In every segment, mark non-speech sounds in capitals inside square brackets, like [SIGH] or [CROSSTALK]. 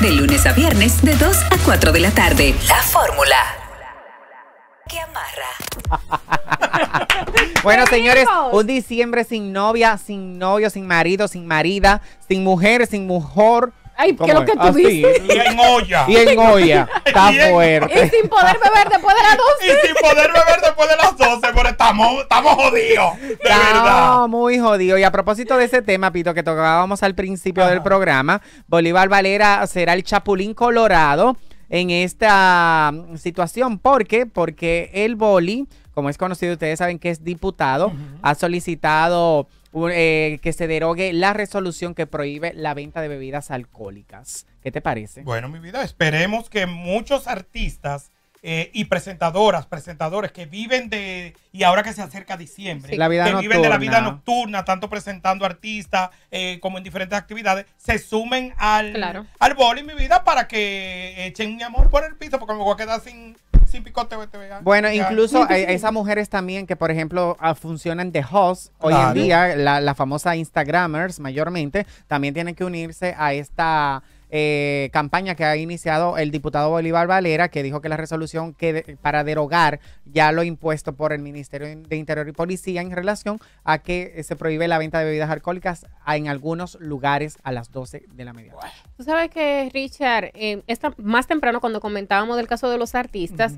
de lunes a viernes de 2 a 4 de la tarde. La fórmula que amarra. [LAUGHS] bueno, señores, un diciembre sin novia, sin novio, sin marido, sin marida, sin mujer, sin mujer, Ay, ¿qué es lo que tú ah, dices? Y en olla. Y en [LAUGHS] olla. Está fuerte. Y sin poder beber después de las 12. Y sin poder beber después de las 12, pero estamos, estamos jodidos. De no, verdad. muy jodidos. Y a propósito de ese tema, Pito, que tocábamos al principio del programa, Bolívar Valera será el Chapulín Colorado en esta mm, situación. ¿Por qué? Porque el boli como es conocido, ustedes saben que es diputado, ha solicitado uh, eh, que se derogue la resolución que prohíbe la venta de bebidas alcohólicas. ¿Qué te parece? Bueno, mi vida, esperemos que muchos artistas eh, y presentadoras, presentadores que viven de, y ahora que se acerca diciembre, que viven de la vida nocturna, tanto presentando artistas eh, como en diferentes actividades, se sumen al, claro. al boli, mi vida, para que echen mi amor por el piso, porque me voy a quedar sin, bueno, incluso [LAUGHS] esas mujeres también que, por ejemplo, ah, funcionan de host hoy en día, las la famosa Instagramers mayormente, también tienen que unirse a esta eh, campaña que ha iniciado el diputado Bolívar Valera, que dijo que la resolución que para derogar ya lo impuesto por el Ministerio de Interior y Policía en relación a que eh, se prohíbe la venta de bebidas alcohólicas en algunos lugares a las 12 de la medianoche. Tú sabes que, Richard, eh, esta, más temprano cuando comentábamos del caso de los artistas,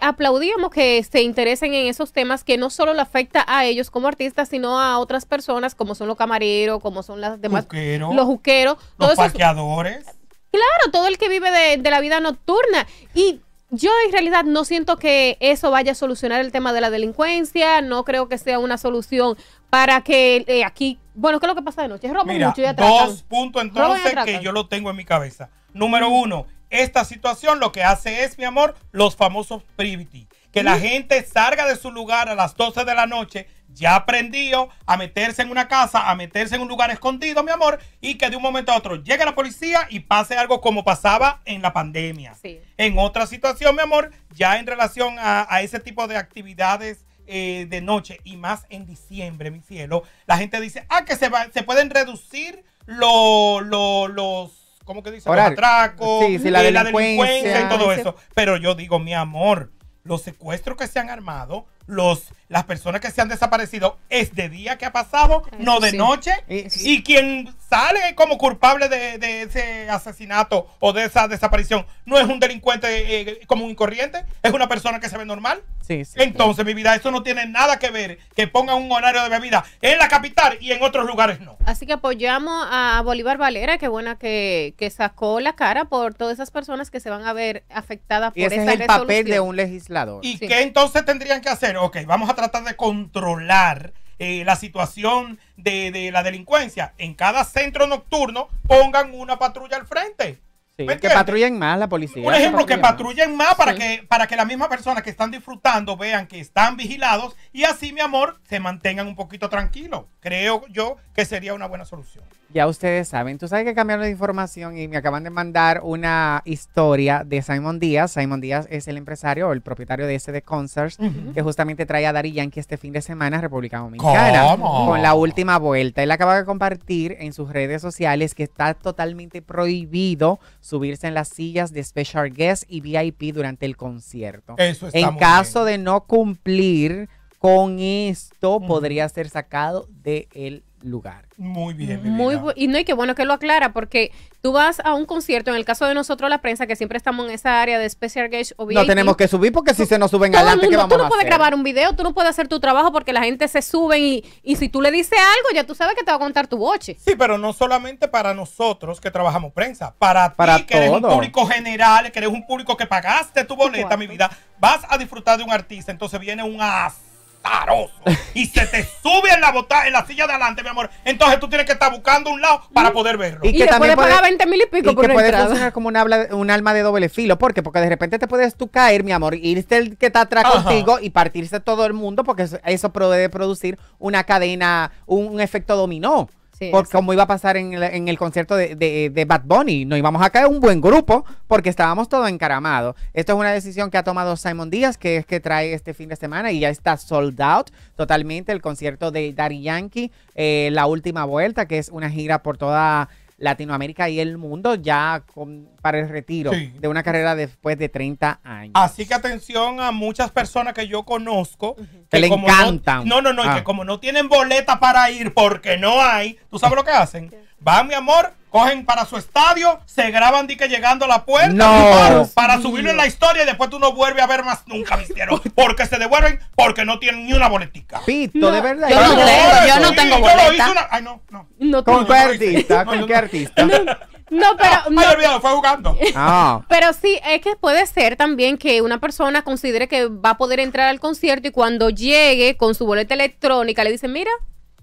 aplaudíamos que se interesen en esos temas que no solo le afecta a ellos como artistas, sino a otras personas como son los camareros, como son las demás... los juqueros. Los parqueadores. Claro, todo el que vive de, la vida nocturna. Y yo en realidad no siento que eso vaya a solucionar el tema de la delincuencia, no creo que sea una solución para que eh, aquí, bueno, ¿qué es lo que pasa de noche? es Mira, mucho Dos puntos entonces que yo lo tengo en mi cabeza. Número uno, esta situación lo que hace es, mi amor, los famosos privity. Que la gente salga de su lugar a las 12 de la noche ya aprendió a meterse en una casa, a meterse en un lugar escondido, mi amor, y que de un momento a otro llegue la policía y pase algo como pasaba en la pandemia. En otra situación, mi amor, ya en relación a, ese tipo de actividades. Eh, de noche y más en diciembre, mi cielo, la gente dice, ah, que se, se pueden reducir los ¿cómo que dice? Los atracos, la, eh, delincuencia. y todo eso. Pero yo digo, mi amor, los secuestros que se han armado los las personas que se han desaparecido es de día que ha pasado, no de noche. Eh, y quien sale como culpable de, ese asesinato o de esa desaparición. No es un delincuente eh, eh, común y corriente, es una persona que se ve normal. Entonces, mi vida, eso no tiene nada que ver que pongan un horario de bebida en la capital y en otros lugares no. Así que apoyamos a Bolívar Valera, qué buena que, sacó la cara por todas esas personas que se van a ver afectadas por ese esa es el papel de un legislador. ¿Y qué entonces tendrían que hacer? Ok, vamos a tratar de controlar eh, la situación de, de la delincuencia, en cada centro nocturno pongan una patrulla al frente que patrullen más la policía. Un ejemplo, que patrullen más, para, que, para que las mismas personas que están disfrutando vean que están vigilados y así, mi amor, se mantengan un poquito tranquilos. Creo yo que sería una buena solución. Ya ustedes saben, tú sabes que cambiaron de información y me acaban de mandar una historia de Simon Díaz. Simon Díaz es el empresario o el propietario de de Concerts, que justamente trae a Dari Yankee este fin de semana a República Dominicana. Con la última vuelta. Él acaba de compartir en sus redes sociales que está totalmente prohibido subirse en las sillas de special guest y VIP durante el concierto. en caso de no cumplir con esto, podría ser sacado del el lugar. Muy bien. Muy y no y qué bueno que lo aclara porque tú vas a un concierto, en el caso de nosotros la prensa que siempre estamos en esa área de special gauge o VIP, No tenemos que subir porque si se nos suben adelante, ¿qué vamos tú no puedes grabar un video, tú no puedes hacer tu trabajo porque la gente se sube y, y si tú le dices algo, ya tú sabes que te va a contar tu boche. Sí, pero no solamente para nosotros que trabajamos prensa, para, para que todo. eres un público general, que eres un público que pagaste tu boleta, mi vida, vas a disfrutar de un artista, entonces viene un as y se te sube en la bota, en la silla de adelante, mi amor, entonces tú tienes que estar buscando un lado para mm. poder verlo. Y, que puede, pagar mil y pico puede como un alma de doble filo. ¿Por Porque de repente te puedes tú caer, mi amor, irte el que está atrás contigo y partirse todo el mundo porque eso, puede producir una cadena, un efecto dominó porque como iba a pasar en el, concierto de, de, Bad Bunny. No íbamos a caer un buen grupo porque estábamos todo encaramado Esto es una decisión que ha tomado Simon Díaz, que es que trae este fin de semana y ya está sold out totalmente el concierto de Daddy Yankee, eh, La Última Vuelta, que es una gira por toda Latinoamérica y el mundo ya para el retiro de una carrera después de 30 años. Así que atención a muchas personas que yo conozco que, le encantan. No, no, no, que ah. como no tienen boleta para ir porque no hay, ¿tú sabes lo que hacen? Va mi amor, cogen para su estadio, se graban di llegando a la puerta para, subirlo en la historia y después tú no vuelves a ver más nunca, misterio. [LAUGHS] Porque se devuelven porque no tienen ni una boletica. Pito, de verdad. Yo no, creo, yo no tengo boleta. Yo lo hice una... Ay, no, no. no ¿Con qué artista? ¿Con [LAUGHS] qué artista? No, pero. Ah, me no, olvidado, fue jugando. [LAUGHS] Ah. Pero sí, es que puede ser también que una persona considere que va a poder entrar al concierto y cuando llegue con su boleta electrónica le dice: Mira,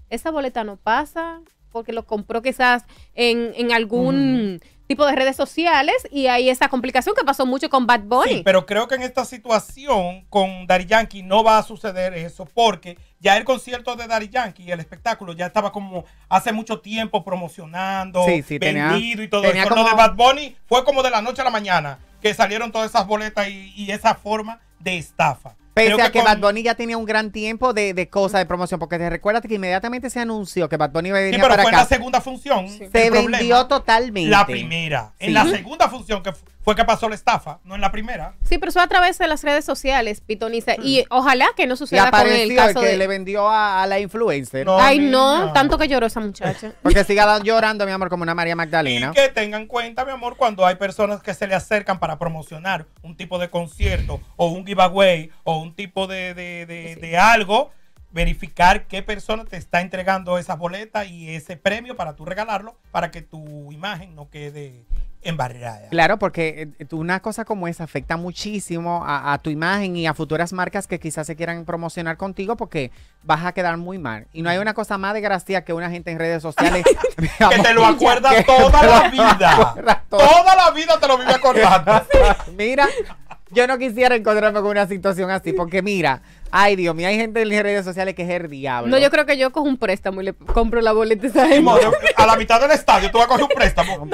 esa boleta no pasa, porque lo compró quizás en, algún... tipo de redes sociales y hay esa complicación que pasó mucho con Bad Bunny. Sí, pero creo que en esta situación con Daddy Yankee no va a suceder eso porque ya el concierto de Daddy Yankee, el espectáculo, ya estaba como hace mucho tiempo promocionando, vendido y todo eso. Lo de Bad Bunny fue como de la noche a la mañana que salieron todas esas boletas y esa forma de estafa. Pese a que Bad Bunny ya tenía un gran tiempo de, de cosas de promoción, porque te recuerdas que inmediatamente se anunció que Bad Bunny venía sí, pero fue en la segunda función. Se vendió totalmente. La primera. En la segunda función, que fue, fue que pasó la estafa, no en la primera. Sí, pero fue a través de las redes sociales, Pitoniza. Y mm. ojalá que no suceda con el caso el que le vendió a, la influencer. Ay, no, tanto que lloró esa muchacha. [LAUGHS] Porque siga llorando, mi amor, como una María Magdalena. Y que tengan cuenta, mi amor, cuando hay personas que se le acercan para promocionar un tipo de concierto o un giveaway o un tipo de, de algo verificar qué persona te está entregando esa boleta y ese premio para tú regalarlo, para que tu imagen no quede en barreras. Claro, porque eh, eh, una cosa como esa afecta muchísimo a, tu imagen y a futuras marcas que quizás se quieran promocionar contigo porque vas a quedar muy mal. Y no hay una cosa más de gracia que una gente en redes sociales [LAUGHS] que te lo acuerda toda la vida. Toda. la vida te lo vive acordando. [LAUGHS] mira, yo no quisiera encontrarme con una situación así porque mira, Ay, Dios mío, hay gente en las redes sociales que es el diablo. No, yo creo que yo cojo un préstamo y le compro la boleta esa gente. a la mitad del estadio tú vas a coger un préstamo.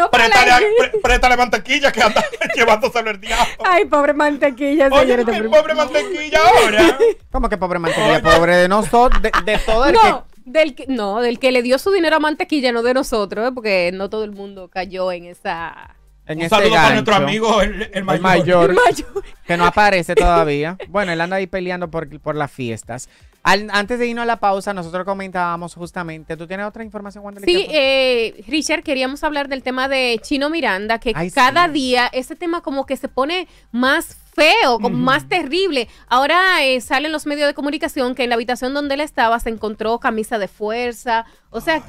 préstale, mantequilla que anda [LAUGHS] llevándoselo el diablo. Ay, pobre mantequilla, señores. Oye, pobre, pobre mantequilla ahora. [LAUGHS] ¿Cómo que pobre mantequilla? Pobre de nosotros, de, todo el no. que del que, no, del que le dio su dinero a mantequilla, no de nosotros, ¿eh? porque no todo el mundo cayó en esa en un este saludo nuestro amigo, el, mayor. Que no aparece todavía. [LAUGHS] Bueno, él anda ahí peleando por, por las fiestas. antes de irnos a la pausa, nosotros comentábamos justamente. ¿Tú tienes otra información, Wanda? Sí, eh, Richard, queríamos hablar del tema de Chino Miranda, que cada día ese tema como que se pone más feo, más terrible. Ahora eh, salen los medios de comunicación que en la habitación donde él estaba se encontró camisa de fuerza. O sea.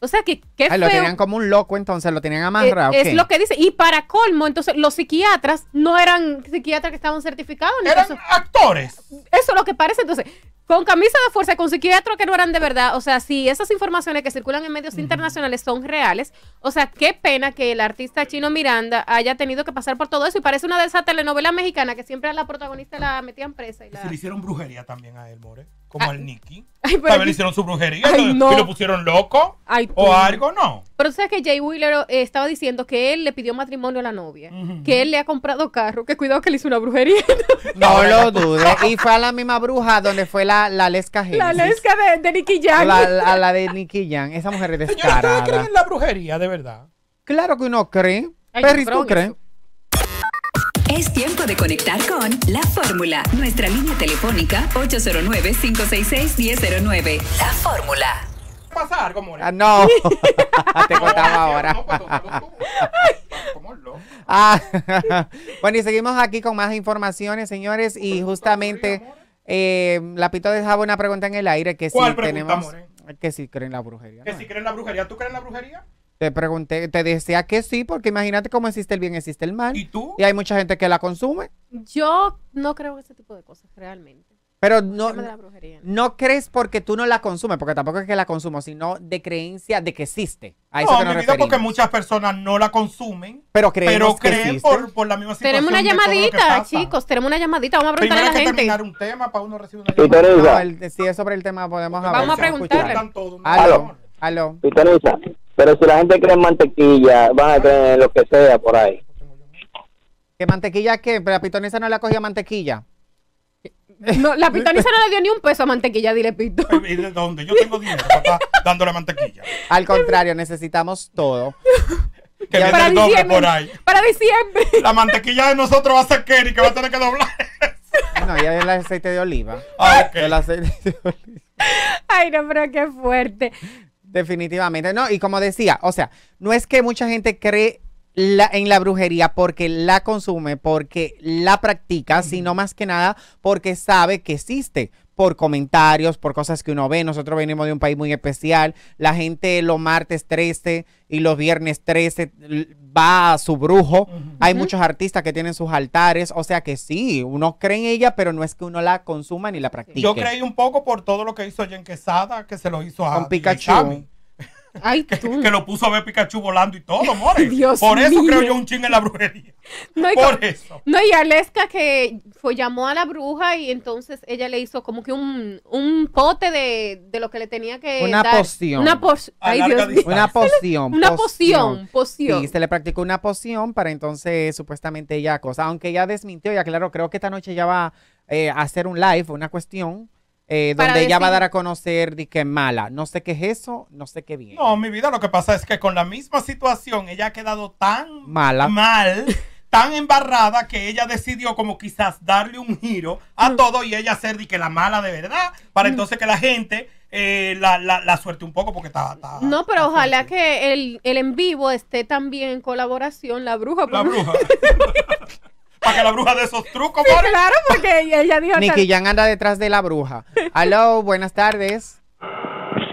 O sea que qué lo tenían como un loco, entonces lo tenían eh, amarrado. es lo que dice. Y para colmo, entonces los psiquiatras no eran psiquiatras que estaban certificados. eran actores. Eso es lo que parece. Entonces, con camisa de fuerza, con psiquiatras que no eran de verdad. O sea, si esas informaciones que circulan en medios internacionales son reales, o sea, qué pena que el artista chino Miranda haya tenido que pasar por todo eso. Y parece una de esas telenovelas mexicanas que siempre a la protagonista la metían presa. Y Se le hicieron brujería también a él, More como al ah, Nicky. a ver le hicieron su brujería y lo pusieron loco o algo, no. Pero tú sabes que Jay Wheeler eh, estaba diciendo que él le pidió matrimonio a la novia, que él le ha comprado carro, que cuidado que le hizo una brujería. [LAUGHS] No, lo dudo Y fue a la misma bruja donde fue la, la Lesca La Lesca de, de Nicky Jan. La, la, de Nicky Jan. Esa mujer es descarada. Señor, ¿Ustedes en la brujería, de verdad? Claro que uno cree. Perry, ¿tú crees? Es tiempo de conectar con La Fórmula, nuestra línea telefónica 809-566-1009. La Fórmula. Pasar, como ah, no, [LAUGHS] [LAUGHS] te contamos ahora. Pues, ah, [LAUGHS] bueno, y seguimos aquí con más informaciones, señores, y justamente eh, Lapito dejaba una pregunta en el aire que si tenemos... More? Que si creen la brujería. Que si creen la brujería. ¿Tú crees la brujería? Te pregunté, te decía que sí, porque imagínate cómo existe el bien, existe el mal. ¿Y tú? Y hay mucha gente que la consume. Yo no creo en ese tipo de cosas, realmente. Pero no, brujería, ¿no? crees porque tú no la consumes, porque tampoco es que la consumo, sino de creencia de que existe. A eso no, que nos referimos porque muchas personas no la consumen, pero, pero creen por, la misma situación. Tenemos una llamadita, chicos, tenemos una llamadita, vamos a preguntarle a la gente. terminar un tema para uno recibir una llamada. si es sobre el tema podemos hablar. Vamos a preguntarle. Aló. Aló. Pero si la gente cree mantequilla, van a creer lo que sea por ahí. ¿Qué mantequilla qué? Pero la pitonisa no le ha cogido mantequilla. No, la [LAUGHS] pitonisa no le dio ni un peso a mantequilla, dile pito. ¿Y de dónde? Yo tengo dinero para dándole mantequilla. Al contrario, necesitamos todo. Que viene para el doble por ahí. Para diciembre. La mantequilla de nosotros va a ser ni que va a tener que doblar. No, ya es el aceite de oliva. Ah, El aceite de oliva. Ay, no, pero qué fuerte. Definitivamente, no, y como decía, o sea, no es que mucha gente cree en la brujería porque la consume, porque la practica, sino más que nada porque sabe que existe por comentarios, por cosas que uno ve. Nosotros venimos de un país muy especial. La gente los martes 13 y los viernes 13 va a su brujo. Hay muchos artistas que tienen sus altares. O sea que sí, uno cree en ella, pero no es que uno la consuma ni la practique. Yo creí un poco por todo lo que hizo Jen Quesada, que se lo hizo a Con Pikachu. Que, lo puso a ver Pikachu volando y todo, more. [LAUGHS] Por eso creo yo un ching en la brujería. No, Por eso. No, y Aleska que fue, llamó a la bruja y entonces ella le hizo como que un, un pote de, lo que le tenía que una Poción. Una, una [LAUGHS] poción. Una poción. poción. se le practicó una poción para entonces supuestamente ella cosa. Aunque ella desmintió, y claro, creo que esta noche ya va eh, a hacer un live, una cuestión eh, donde ella va a dar a conocer de que es mala. No sé qué es eso, no sé qué bien No, mi vida, lo que pasa es que con la misma situación ella ha quedado tan mala. mal, [LAUGHS] tan embarrada que ella decidió como quizás darle un giro a mm. todo y ella ser de que la mala de verdad, para mm. entonces que la gente eh, la, suerte un poco porque estaba no, pero ojalá que el, el, en vivo esté también en colaboración la bruja. La bruja. [LAUGHS] que la bruja de esos trucos, sí, Claro, porque ella dijo. Nicky Jan anda detrás de la bruja. Aló, buenas tardes.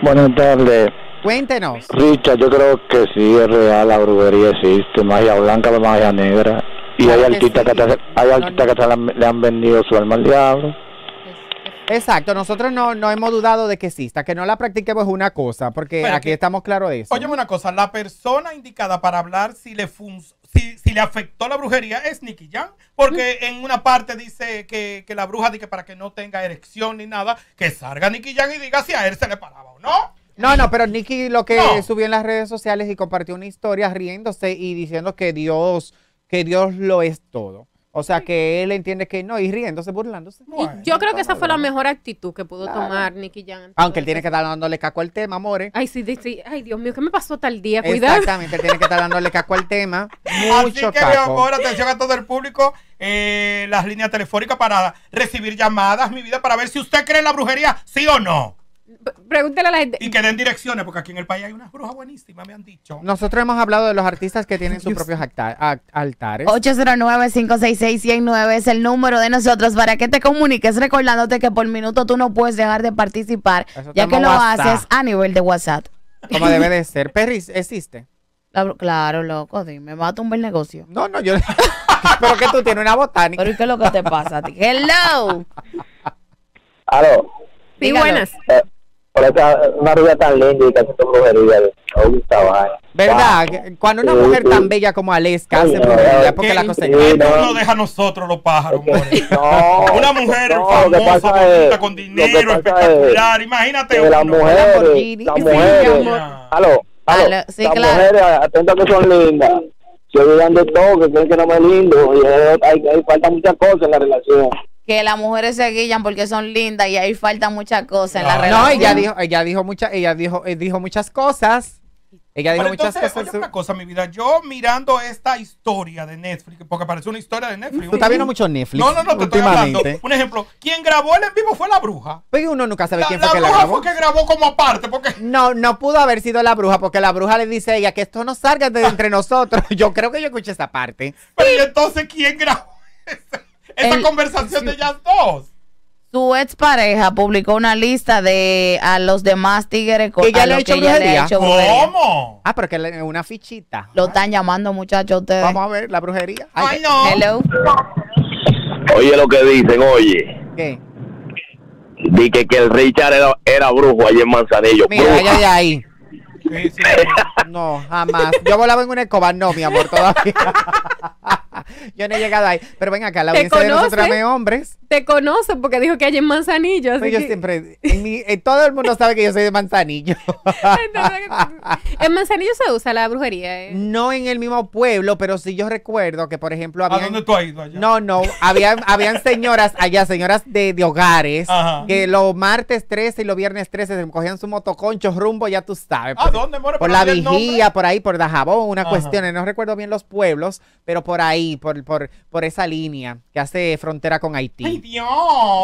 Buenas tardes. Cuéntenos. Richard, yo creo que sí es real, la brujería existe, magia blanca, magia negra. Y hay artistas que, le han vendido su alma al diablo. Exacto, nosotros no, no hemos dudado de que exista, que no la practiquemos es una cosa, porque aquí estamos claros de eso. Óyeme una cosa, la persona indicada para hablar si le, funciona, si, le afectó la brujería es Nicky Jam, porque en una parte dice que, la bruja dice para que no tenga erección ni nada, que salga Nicky Jam y diga si a él se le paraba o no. No, no, pero Nicky lo que subió en las redes sociales y compartió una historia riéndose y diciendo que Dios, que Dios lo es todo. O sea que él entiende que no, y riéndose, burlándose. yo creo que esa fue la mejor actitud que pudo tomar Nicky Jan. Aunque él tiene que estar dándole caco al tema, amores. Ay, sí, sí, ay, Dios mío, ¿qué me pasó tal día? Cuidado. Exactamente, él tiene que estar dándole caco al tema. [LAUGHS] Mucho Así que, mi amor, atención a todo el público, eh, las líneas telefónicas para recibir llamadas, mi vida, para ver si usted cree en la brujería, sí o no pregúntele a la gente. Y que den direcciones, porque aquí en el país hay unas brujas buenísimas, me han dicho. Nosotros hemos hablado de los artistas que tienen sus propios altares. 809 566 es el número de nosotros para que te comuniques, recordándote que por minuto tú no puedes dejar de participar, ya que lo haces a nivel de WhatsApp. Como debe de ser. Perry ¿existe? Claro, loco, dime, va a tumbar el negocio. No, no, yo. [LAUGHS] Pero que tú tienes una botánica. Pero qué es lo que te pasa ¡Hello! ¡Aló! Sí, buenas. Eh, por una rubia tan linda y que hace ¿Verdad? Cuando una mujer tan bella como Aleska hace brujería, porque la cosecha no deja a nosotros los pájaros, okay. Una mujer no, famosa, es, con dinero, espectacular. Imagínate. una Las mujeres. Las mujeres. aló, aló, las mujeres, atenta que son lindas. Se olvidan de todo, que creen que no me lindo. Y hay, falta muchas cosas en la relación que las mujeres se guillan porque son lindas y ahí falta muchas cosas en la relación. No, ella dijo, ella dijo muchas, ella dijo, eh, dijo muchas cosas. Ella dijo muchas cosas. una cosa, mi vida. Yo mirando esta historia de Netflix, porque parece una historia de Netflix. Tú estás viendo mucho Netflix. No, no, no, te estoy hablando. Un ejemplo, ¿Quién grabó el en vivo fue la bruja. Pero pues uno nunca sabe quién fue que la grabó. La bruja fue que grabó como aparte, porque. No, no pudo haber sido la bruja, porque la bruja le dice a ella que esto no salga de [LAUGHS] entre nosotros. Yo creo que yo escuché esa parte. Pero entonces, ¿quién grabó [LAUGHS] ese? esa conversación de ellas dos. Su expareja publicó una lista de a los demás tigres con que le, hecho ¿Cómo? Ah, pero que es una fichita. Lo están llamando, muchachos, ustedes. Vamos a ver la brujería. Ay, no. Hello. Oye lo que dicen, oye. ¿Qué? Dije que, el Richard era, brujo allí en Manzanillo. Mira, ella allá de ahí. [LAUGHS] No, jamás. Yo volaba en una escoba, no, mi amor, todavía. [LAUGHS] [LAUGHS] yo no he llegado ahí. Pero ven acá, la audiencia de nosotros me hombres. Te conoce porque dijo que hay en Manzanillo. Pues yo siempre, eh, todo el mundo sabe que yo soy de Manzanillo. [LAUGHS] en Manzanillo se usa la brujería. ¿eh? No en el mismo pueblo, pero sí yo recuerdo que, por ejemplo, había... ¿A dónde tú has ido allá? No, no, habían, habían señoras allá, señoras de, hogares, que los martes 13 y los viernes 13 se cogían su motoconcho rumbo, ya tú sabes. ¿A por, dónde, Por la vigía, por ahí, por Dajabón, una cuestión, no recuerdo bien los pueblos, pero por ahí, por, por, esa línea que hace frontera con Haití. ¡Ay, Dios!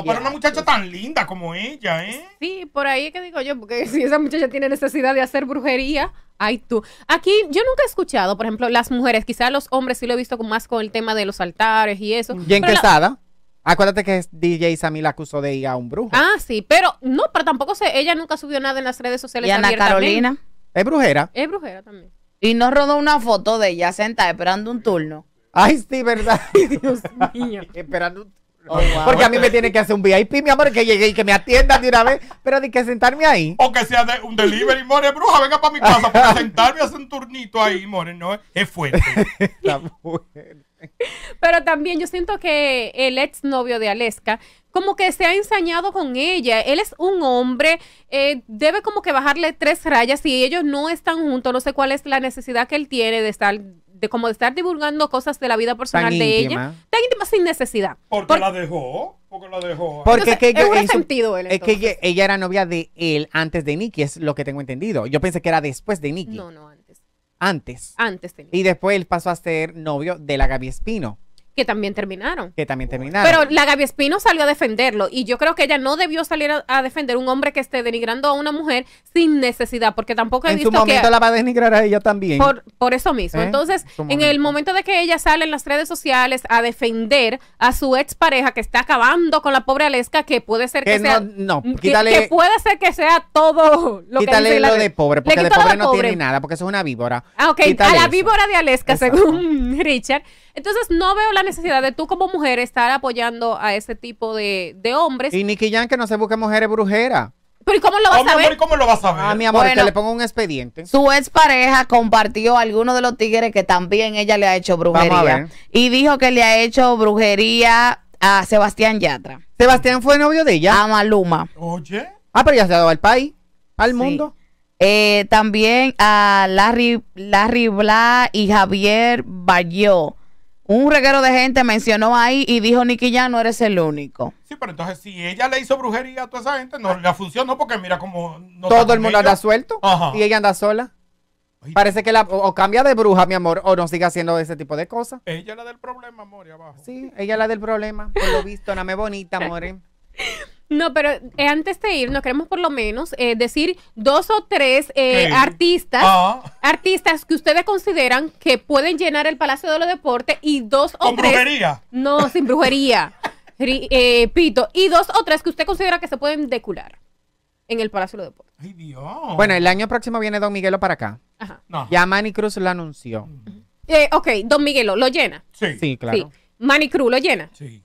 Para una muchacha tan linda como ella, ¿eh? Sí, por ahí es que digo yo, porque [LAUGHS] si esa muchacha tiene necesidad de hacer brujería, ay tú. Aquí yo nunca he escuchado, por ejemplo, las mujeres, quizás los hombres sí lo he visto más con el tema de los altares y eso. Y en Quesada. Acuérdate que DJ Sammy la acusó de ir a un brujo. Ah, sí, pero no, pero tampoco sé, ella nunca subió nada en las redes sociales. Y Ana Carolina. Es brujera. Es brujera también. Y nos rodó una foto de ella sentada esperando un turno. Ay, sí, ¿verdad? [LAUGHS] Dios [LAUGHS] mío. Esperando oh, Porque a mí me tiene que hacer un VIP, mi amor, que llegue y que me atienda de una vez, pero de que sentarme ahí. O que sea un delivery, more, bruja, venga para mi casa, para [LAUGHS] sentarme a hacer un turnito ahí, more, no, es fuerte. La mujer. Pero también yo siento que el exnovio de Aleska como que se ha ensañado con ella. Él es un hombre, eh, debe como que bajarle tres rayas y ellos no están juntos. No sé cuál es la necesidad que él tiene de estar de como de estar divulgando cosas de la vida personal de ella, tan íntima sin necesidad. Porque la dejó, porque la dejó. Porque Entonces, que, sentido él, es que ella, era novia de él antes de Nicky, es lo que tengo entendido. Yo pensé que era después de Nicky. No, no, antes. Antes. Antes Y después él pasó a ser novio de la Gaby Espino. Que también terminaron. Que también terminaron. Pero la Gaby Espino salió a defenderlo y yo creo que ella no debió salir a, defender un hombre que esté denigrando a una mujer sin necesidad, porque tampoco he en su momento la va a denigrar a ella también. Por, por eso mismo. ¿Eh? Entonces, en, el momento de que ella sale en las redes sociales a defender a su expareja que está acabando con la pobre Aleska, que puede ser que, sea no, quítale, que, puede ser que sea todo lo quítale que Quítale lo de pobre, porque de pobre no tiene nada, porque es una víbora. Ah, ok, a la víbora de Aleska, según [LAUGHS] Richard. Entonces, no veo la necesidad de tú como mujer estar apoyando a ese tipo de, hombres. Y Nicky Jan que no se busque mujeres brujeras. Pero cómo lo vas a ver? ¿Cómo lo vas a ver? A mi amor, le pongo un expediente. Su expareja compartió Algunos de los tigres que también ella le ha hecho brujería. Y dijo que le ha hecho brujería a Sebastián Yatra. Sebastián fue novio de ella. A Maluma. Oye. Ah, pero ya se ha dado al país, al mundo. Eh, también a Larry, Larry Bla y Javier Bayó un reguero de gente mencionó ahí y dijo, Nicky, ya no eres el único. Sí, pero entonces si ella le hizo brujería a toda esa gente, no la funcionó porque mira como... No Todo el mundo anda suelto y ella anda sola. Parece que la o, cambia de bruja, mi amor, o no sigue haciendo ese tipo de cosas. Ella es la del problema, amor, abajo. Sí, ella es la del problema, por lo visto, no me bonita, amor. [LAUGHS] No, pero eh, antes de irnos, queremos por lo menos eh, decir dos o tres eh, artistas, ah. artistas que ustedes consideran que pueden llenar el Palacio de los Deportes y dos o ¿Con brujería? No, sin brujería. [LAUGHS] pito. Y dos o tres que usted considera que se pueden decular en el Palacio de los Deportes. ¡Ay, Dios! Bueno, el año próximo viene Don Miguelo para acá. Ajá. Ya Manny Cruz lo anunció. ok, Don Miguelo, ¿lo llena? Sí. Sí, claro. Manny Cruz lo llena. Sí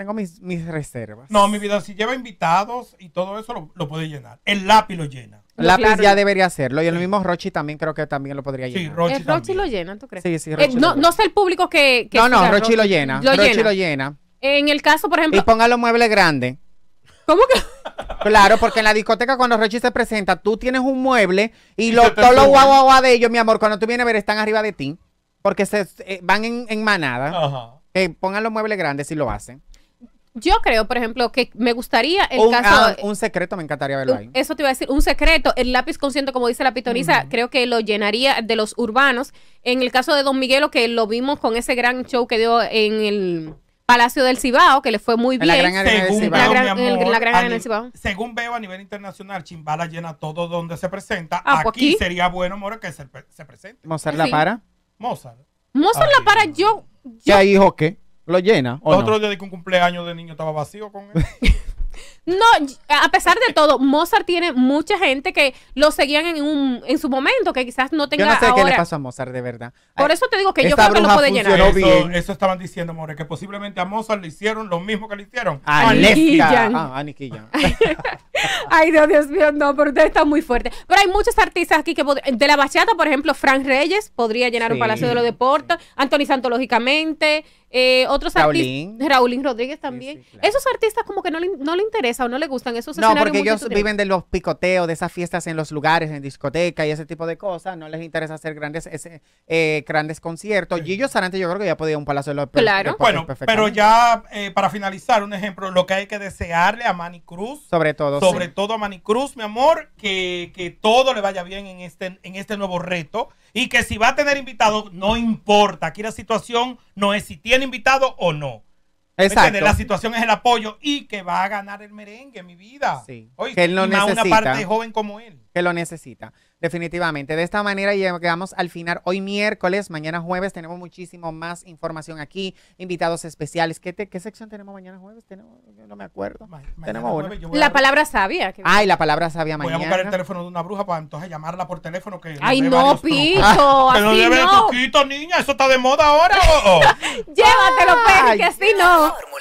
tengo mis, reservas. No, mi vida, si lleva invitados y todo eso, lo, puede llenar. El lápiz lo llena. El lápiz ya debería hacerlo. Y el mismo Rochi también creo que también lo podría llenar. Rochi, el Rochi lo llena, ¿tú crees? Sí, sí, eh, Rochi. no, sé el público que. no, no, Rochi, lo llena. Lo llena. En el caso, por ejemplo. Y ponga los muebles grandes. ¿Cómo que? Claro, porque en la discoteca cuando Rochi se presenta, tú tienes un mueble y lo todos los guau, guau, de ellos, mi amor, cuando tú vienes a ver, están arriba de ti. Porque se eh, van en, en manada. Ajá. Eh, pongan los muebles grandes si lo hacen. Yo creo, por ejemplo, que me gustaría el caso. un secreto, me encantaría verlo ahí. Eso te iba a decir, un secreto. El lápiz consciente, como dice la pitoniza, creo que lo llenaría de los urbanos. En el caso de Don Miguelo, que lo vimos con ese gran show que dio en el. Palacio del Cibao, que le fue muy bien. La gran arena del Cibao. Veo, Cibao. Según veo a nivel internacional, Chimbala llena todo donde se presenta. Ah, pues aquí, sería bueno, Moro, que se, presente. ¿Mozart la para? Mozart. Mozart la para, yo. ya ¿Qué hijo qué? ¿Lo llena? ¿o otro no? de que un cumpleaños de niño estaba vacío con él. [LAUGHS] No, a pesar de todo, Mozart tiene mucha gente que lo seguían en en su momento, que quizás no tenga Yo no sé qué le pasó a Mozart, de verdad. Por eso te digo que yo creo que lo puede llenar. Eso, eso, estaban diciendo, More, que posiblemente a Mozart le hicieron lo mismo que le hicieron a, a ah, [LAUGHS] Ay, Dios, mío, no, pero usted está muy fuerte. Pero hay muchos artistas aquí que de la bachata, por ejemplo, Frank Reyes podría llenar un Palacio de los Deportes, Anthony Santo, lógicamente, eh, otros artistas. Raulín Rodríguez también. Esos artistas como que no le, no le interesa o no le gustan esos No, porque ellos viven de los picoteos, de esas fiestas en los lugares, en discoteca y ese tipo de cosas. No les interesa hacer grandes ese, eh, grandes conciertos. y Gillo antes yo creo que ya podía un palacio de los Claro. Eh, pero ya eh, para finalizar, un ejemplo, lo que hay que desearle a Manny Cruz. Sobre todo. Sobre todo a Manny Cruz, mi amor, que, todo le vaya bien en este, en este nuevo reto. Y que si va a tener invitados, no importa. Aquí la situación no es si tiene invitado o no. Exacto. La situación es el apoyo y que va a ganar el merengue, mi vida. Sí. Oye, que él necesita, una parte joven como él. Que lo necesita. Definitivamente. De esta manera llegamos al final. Hoy miércoles, mañana jueves tenemos muchísimo más información aquí, invitados especiales. ¿Qué, sección tenemos mañana jueves? no me acuerdo. tenemos la palabra sabia. Ay, la palabra sabia mañana. Voy a buscar el teléfono de una bruja para entonces llamarla por teléfono. Que Ay, no, Pito. [LAUGHS] que no debe niña. Eso está de moda ahora. [LAUGHS] Llévatelo, pero pues, que si no.